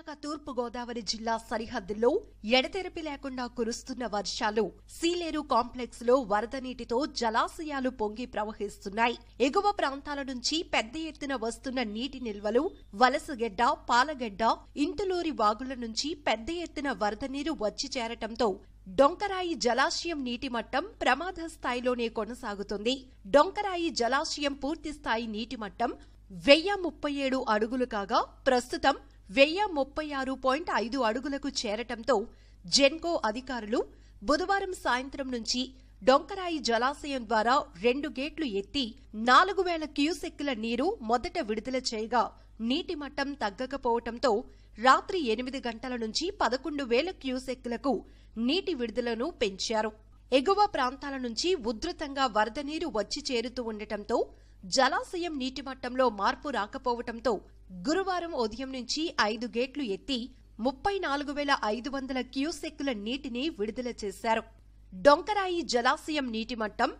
తూర్పు తూర్పుగోదావరి జిల్లా సరిహద్దుల్లో ఎడతెరపి లేకుండా కురుస్తున్న వర్షాలు సీలేరు కాంప్లెక్స్ లో వరద నీటితో జలాశయాలు పొంగి ప్రవహిస్తున్నాయి ఎగువ ప్రాంతాల నుంచి పెద్ద ఎత్తున వస్తున్న నీటి నిల్వలు వలసగెడ్డ పాలగెడ్డ ఇంటులూరి వాగుల నుంచి పెద్ద ఎత్తున వరద నీరు వచ్చి చేరటంతో డొంకరాయి జలాశయం నీటి మట్టం ప్రమాద స్థాయిలోనే కొనసాగుతుంది డొంకరాయి జలాశయం పూర్తి స్థాయి నీటి మట్టం వెయ్యి ముప్పై ఏడు అడుగులు కాగా ప్రస్తుతం వెయ్యి ముప్పై ఆరు పాయింట్ ఐదు అడుగులకు చేరటంతో జెన్కో అధికారులు బుధవారం సాయంత్రం నుంచి డొంకరాయి జలాశయం ద్వారా రెండు గేట్లు ఎత్తి నాలుగు వేల క్యూసెక్కుల నీరు మొదట విడుదల చేయగా నీటి మట్టం తగ్గకపోవటంతో రాత్రి ఎనిమిది గంటల నుంచి పదకొండు వేల క్యూసెక్కులకు నీటి విడుదలను పెంచారు ఎగువ ప్రాంతాల నుంచి ఉధృతంగా వరద నీరు వచ్చి చేరుతూ ఉండటంతో జలాశయం నీటిమట్టంలో మార్పు రాకపోవటంతో గురువారం ఉదయం నుంచి ఐదు గేట్లు ఎత్తి ముప్పై నాలుగు వేల ఐదు వందల క్యూసెక్కుల నీటిని విడుదల చేశారు డొంకరాయి జలాశయం నీటిమట్టం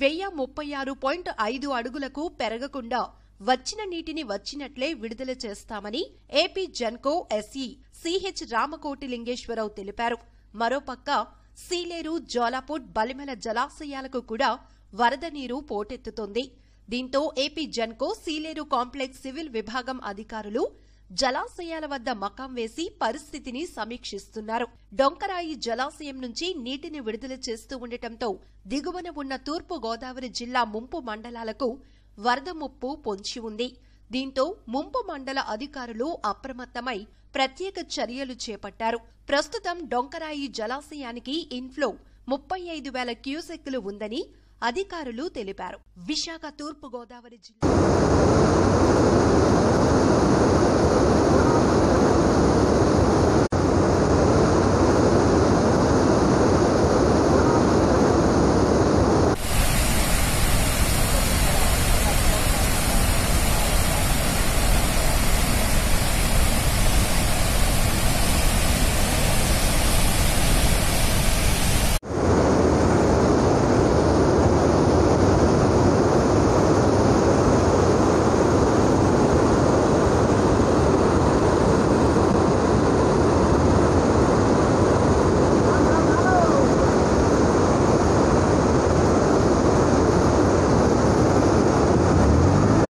వెయ్యి ముప్పై ఆరు పాయింట్ ఐదు అడుగులకు పెరగకుండా వచ్చిన నీటిని వచ్చినట్లే విడుదల చేస్తామని AP Genco SE CH Ramakoti Lingeswararao తెలిపారు మరోపక్క సీలేరు జోలాపూర్ బలిమెల జలాశయాలకు కూడా వరద నీరు పోటెత్తుతోంది దీంతో AP Genco Sileru complex civil విభాగం అధికారులు జలాశయాల వద్ద మకాం వేసి పరిస్థితిని సమీక్షిస్తున్నారు డొంకరాయి జలాశయం నుంచి నీటిని విడుదల చేస్తూ ఉండటంతో దిగువన ఉన్న తూర్పు గోదావరి జిల్లా ముంపు మండలాలకు వరద ముప్పు పొంచి ఉంది దీంతో ముంపు మండల అధికారులు అప్రమత్తమై ప్రత్యేక చర్యలు చేపట్టారు ప్రస్తుతం డొంకరాయి జలాశయానికి ఇన్ఫ్లో ముప్పై ఐదు వేల క్యూసెక్కులు ఉందని అధికారులు తెలిపారు విశాఖ తూర్పు గోదావరి జిల్లా